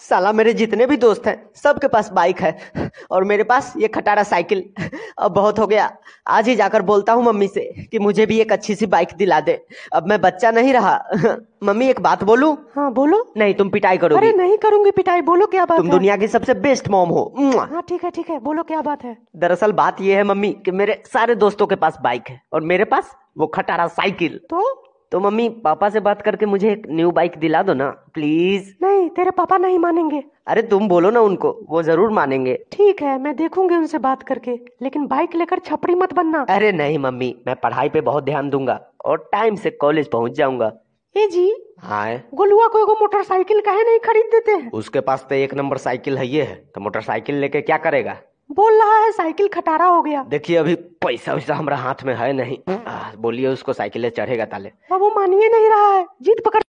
साला मेरे जितने भी दोस्त हैं सबके पास बाइक है और मेरे पास ये खटारा साइकिल अब बहुत हो गया आज ही जाकर बोलता हूँ मम्मी से कि मुझे भी एक अच्छी सी बाइक दिला दे अब मैं बच्चा नहीं रहा मम्मी एक बात बोलू हाँ बोलो नहीं तुम पिटाई करो अरे नहीं करूंगी पिटाई बोलो क्या बात तुम है? दुनिया की सबसे बेस्ट मॉम हो हाँ ठीक है ठीक है बोलो क्या बात है दरअसल बात यह है मम्मी की मेरे सारे दोस्तों के पास बाइक है और मेरे पास वो खटारा साइकिल तो तो मम्मी पापा से बात करके मुझे एक न्यू बाइक दिला दो ना प्लीज नहीं तेरे पापा नहीं मानेंगे अरे तुम बोलो ना उनको वो जरूर मानेंगे ठीक है मैं देखूंगी उनसे बात करके लेकिन बाइक लेकर छपरी मत बनना अरे नहीं मम्मी मैं पढ़ाई पे बहुत ध्यान दूंगा और टाइम से कॉलेज पहुंच जाऊंगा ए जी हाँ गोलुआ को एगो मोटरसाइकिल कहे नहीं खरीद देते हैं उसके पास तो एक नंबर साइकिल है ये है तो मोटरसाइकिल लेके क्या करेगा बोल रहा है साइकिल खटारा हो गया देखिए अभी पैसा वैसा हमारा हाथ में है नहीं बोलिए उसको साइकिल चढ़ेगा ताले अब वो मानिए नहीं रहा है जीत पकड़